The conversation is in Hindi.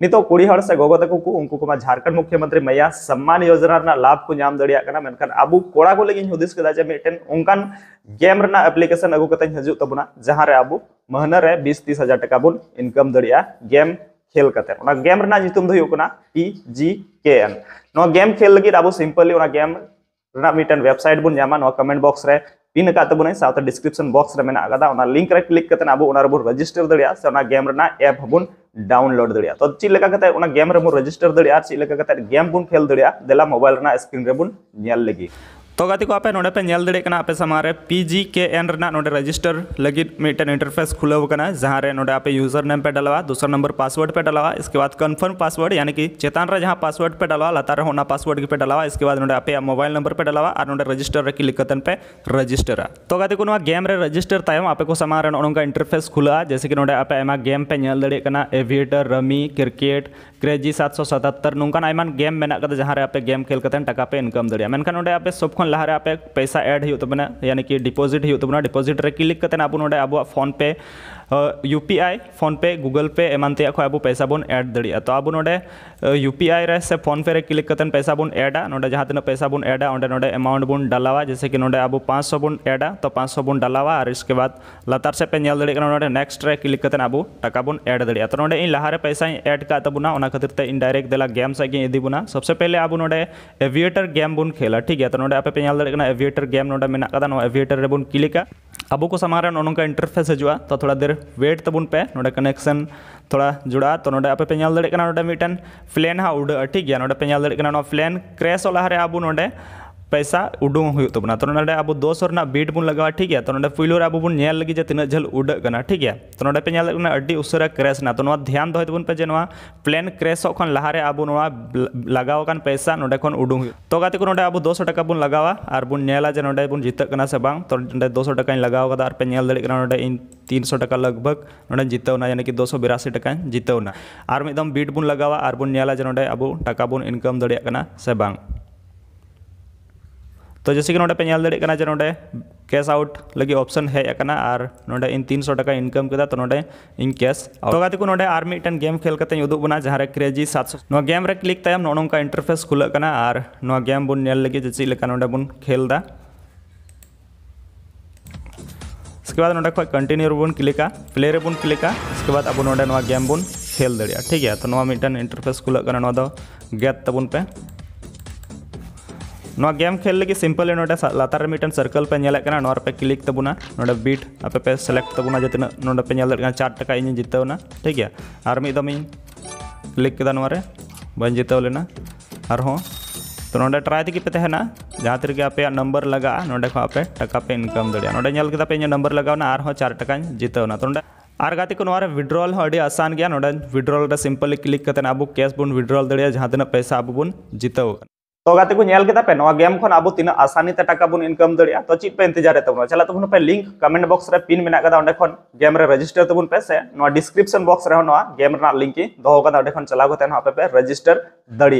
नित तो कुड़ी हर से गगोते उनको झारखंड मुख्यमंत्री मैया सम्मान योजना लाभ को नाम दड़ा अब कड़ा को लेकिन हूदिस उनकान गेम एप्लीकेशन अगुकते हजू तबना जहां अब महना रे बीस तीस हजार टाका बन इनकम दड़ा गेम खेल कर गेम पी जी के एन गेम खेल लगे अब सिम्पलि गेम वेबसाइट बन कमेंट बक्स इन बुना साथ डिस्क्रिप्शन तो बॉक्स रे मेना लिंक रे क्लिक करते अब रजिस्टर दड़िया से गेम एप बन डाउनलोड दड़िया तो चेक लेका गेम रे रजिस्टर दड़िया चेक लेका गेम बन खेल दड़िया देला मोबाइल स्क्रीन रे बन लगी तो ᱜᱟᱛᱮ ᱠᱚ ᱟᱯᱮ ᱱᱚᱰᱮ ᱯᱮ ᱧᱮᱞ ᱫᱟᱲᱮᱭᱟᱜ ᱠᱟᱱᱟ ᱟᱯᱮ ᱥᱟᱢᱟᱝ ᱨᱮ ᱯᱤ ᱡᱤ ᱠᱮ ᱮᱱ ᱨᱮᱱᱟᱜ ᱱᱚᱰᱮ ᱨᱮᱡᱤᱥᱴᱟᱨ ᱞᱟᱹᱜᱤᱫ ᱢᱤᱫᱴᱮᱱ ᱤᱱᱴᱟᱨᱯᱷᱮᱥ ᱠᱷᱩᱞᱟᱹᱣ ᱟᱠᱟᱱᱟ ᱡᱟᱦᱟᱸ ᱨᱮ ᱱᱚᱰᱮ आप यूजर नेम पे डलवा दूसरा नंबर पासवर्ड पे डलवा इसके बाद कन्फर्म पासवर्ड यानी कि चेतान जहाँ पासवर्ड पे डलवा लतारे होना पासवर्ड पे डलवा इसके बाद नोडे आप मोबाइल नंबर पे डलवा और नोडे रजिस्टर रे क्लिक करते पे रजिस्टर तो गाते को गेम रे रजिस्टर तायम आपे को समारे रे इंटरफेस खुला जैसे कि नोडे आप एमा गेम पे नेल दड़े एविएटर रमी क्रिकेट क्रेजी सात सौ सतहत्तर नौकान आयमान गेम में जहाँ पे गेम खेल कर टापे पे इनकम दड़िया मेनखान सब खन पैसा ऐड हो यानी कि डिपॉजिट हो तबना क्लिक करते फोन पे ᱤᱭᱩ ᱯᱤ ᱟᱭ ᱯᱷᱳᱱ ᱯᱮ ᱜᱩᱜᱚᱞ ᱯᱮ ᱮᱢᱟᱱ ᱛᱮᱭᱟᱜ ᱠᱷᱚᱱ ᱟᱵᱚ ᱯᱚᱭᱥᱟ ᱵᱚᱱ ᱮᱰ ᱫᱟᱲᱮᱭᱟᱜᱼᱟ ᱛᱚ ᱟᱵᱚ ᱱᱚᱰᱮ ᱤᱭᱩ ᱯᱤ ᱟᱭ ᱨᱮ ᱥᱮ ᱯᱷᱳᱱ ᱯᱮ ᱨᱮ ᱠᱞᱤᱠ ᱠᱟᱛᱮᱫ ᱯᱚᱭᱥᱟ ᱵᱚᱱ ᱮᱰᱟ ᱱᱚᱰᱮ ᱡᱟᱦᱟᱸ ᱛᱤᱱᱟᱹᱜ ᱯᱚᱭᱥᱟ ᱵᱚᱱ ᱮᱰᱟ ᱚᱸᱰᱮ ᱱᱚᱰᱮ ᱮᱢᱟᱣᱩᱱᱴ ᱵᱚᱱ ᱰᱟᱞᱟᱣᱟ ᱡᱮᱥᱮ ᱠᱤ ᱱᱚᱰे ᱟᱵᱚ ᱯᱟᱸᱪᱥᱚ ᱵᱚᱱ ᱮᱰᱟ ᱛᱚ ᱯᱟᱸᱪᱥᱚ ᱵᱚᱱ ᱰᱟᱞᱟᱣᱟ ᱟᱨ इसके बाद ᱞᱟᱛᱟᱨ ᱥᱮᱫ ᱯᱮ ᱧᱮᱞ ᱫᱟᱲᱮᱭᱟᱜ ᱠᱟᱱᱟ ᱱᱚᱰᱮ ᱱᱮᱠᱥᱴ ᱨᱮ ᱠᱞᱤᱠ ᱠᱟᱛᱮᱫ ᱟᱵᱚ ᱴᱟᱠᱟ ᱵᱚᱱ ᱮᱰ ᱫᱟᱲᱮᱭᱟᱜᱼᱟ ᱛᱚ ᱱᱚᱰᱮ ᱤᱧ ᱞᱟᱦᱟᱨᱮ ᱯᱚᱭᱥᱟᱧ ᱮᱰ ᱠᱟᱜ ᱛᱟᱵᱚᱱᱟ ᱚᱱᱟ ᱠᱷᱟᱹᱛᱤᱨ ᱛᱮ ᱤᱧ ᱰᱟᱭᱨᱮᱠᱴ ᱫᱮᱞᱟ ᱜᱮᱢ ᱥᱮᱫ ᱜᱤᱧ ᱤᱫᱤ ᱵᱚᱱᱟ ᱥᱚᱵᱥᱮ ᱯᱮᱦᱞᱮ ᱟᱵᱚ ᱱᱚᱰᱮ एविएटर गेम बन खेला ठीक है तो नोडे आपे पे ᱧᱮᱞ ᱫᱟᱲᱮᱭᱟᱜ ᱠᱟᱱᱟ एविएटर गेम नोडे ᱢᱮᱱᱟᱜ ᱠᱟᱫᱟ ᱱᱚᱣᱟ एविएटर ᱨᱮᱵᱚᱱ ᱠᱞᱤᱠᱟ ᱟᱵᱚ ᱠᱚ ᱥᱟᱢᱟᱝ ᱨᱮ ᱱᱚᱜᱼᱚ ᱱᱚᱝᱠᱟ ᱤᱱᱴᱟᱨᱯᱷᱮᱥ ᱦᱤᱡᱩᱜᱼᱟ ᱛᱚ ᱛᱷᱚᱲᱟ ᱫᱮᱨ ᱳᱭᱮᱴ ᱛᱟᱵᱚᱱ ᱯᱮ ᱱᱚᱰᱮ ᱠᱟᱱᱮᱠᱥᱮᱱ ᱛᱷᱚᱲᱟ ᱡᱚᱲᱟᱜᱼᱟ ᱛᱚ ᱱᱚᱰᱮ ᱟᱯᱮ ᱯᱮ ᱧᱮᱞ ᱫᱟᱲᱮᱭᱟᱜ ᱠᱟᱱᱟ ᱱᱚᱰᱮ ᱢᱤᱫᱴᱮᱱ ᱯᱞᱮᱱ ᱦᱟᱸᱜ ᱩᱰᱟᱹᱜᱼᱟ ᱴᱷᱤᱠ ᱜᱮᱭᱟ ᱱᱚᱰᱮ ᱯᱮ ᱧᱮᱞ ᱫᱟᱲᱮᱭᱟᱜ ᱠᱟᱱᱟ ᱱᱚᱣᱟ ᱯᱞᱮᱱ ᱠᱨᱮᱥᱚᱜ ᱞᱟᱦᱟᱨᱮ ᱟᱵᱚ ᱱᱚᱰᱮ पैसा उडूंगना तो अब तो दोस और बीट बन लगवा ठीक है तो ना पुलो अब बोल लगे तीन झल उड़ना ठीक है तो ना तो तो पे उसी क्रेसना तो ध्यान दहे तबन पे प्लेन क्रेसो खन लहारे अब लगवा पैसा ना खन उड़ू तो ना अब दोशो टाक बन लगवा और जो ना बन जितना से बांग तो दोशो टाक ना तीन सौ टाक लगभग ना जितना यानी कि दो सौ बिरासी टाक जितना और मिद बीट बन लगवा और जो ना बन इनकम दिए तो जैसे कि नोडे पे नेल दड़े जे कैश आउट लगे ऑप्शन है और नोडे इन तीन सौ टका इनकम के तो नोडे इन कैश आउट तो गाती को नोडे और मिट्टन गेम खेल कते उदुब बना जहां क्रेजी सात सौ गेम रे क्लिक तायम नो इंटरफेस खुल और गेम बुन लगे जे लेका नोडे बुन खेलदा इसके बाद नोडे कंटिन्यू बुन क्लिका प्ले रे बुन क्लिका इसके बाद अब नोडे गेम बुन खेल दड़िया ठीक है तो मिट्टन इंटरफेस खुल कना नो गेट तबुन पे ना गेम खेल लगे सिंपल ना लातारे मिट्टन सर्कल पे और पे क्लिक तबना ना बीट आपे पे सेलेक्ट तबना जो तीन पे चार टाक इन जितना ठीक है और मिद क्लिक नारे बन लेना और तो ना ट्राई तक पे तेना जहाँ तक आप नम्बर लगा ना आप टाका पे इनकम दड़े नाल पे नम्बर लगाना और चार टाका जितना तो ना और गाते को विड्रोल आसान गया ना विड्रोल सिंपली क्लिक करते अब कैश बन विड्रोल दड़े जहाँ तक पैसा अब बुन जितना तो गाते गेम खन अब तीना आसानी टाका बन इनकम दड़िया तो चित पे इंतजार तो रे तबन चला तबन पे लिंक कमेंट बक्स पिन मेना खन गेम रे रजिस्टर तबन तो पे से नवा डिस्क्रिप्शन बक्स रे गेम लिंक दोहो कदा चला गते पे पे रजिस्टर दड़िया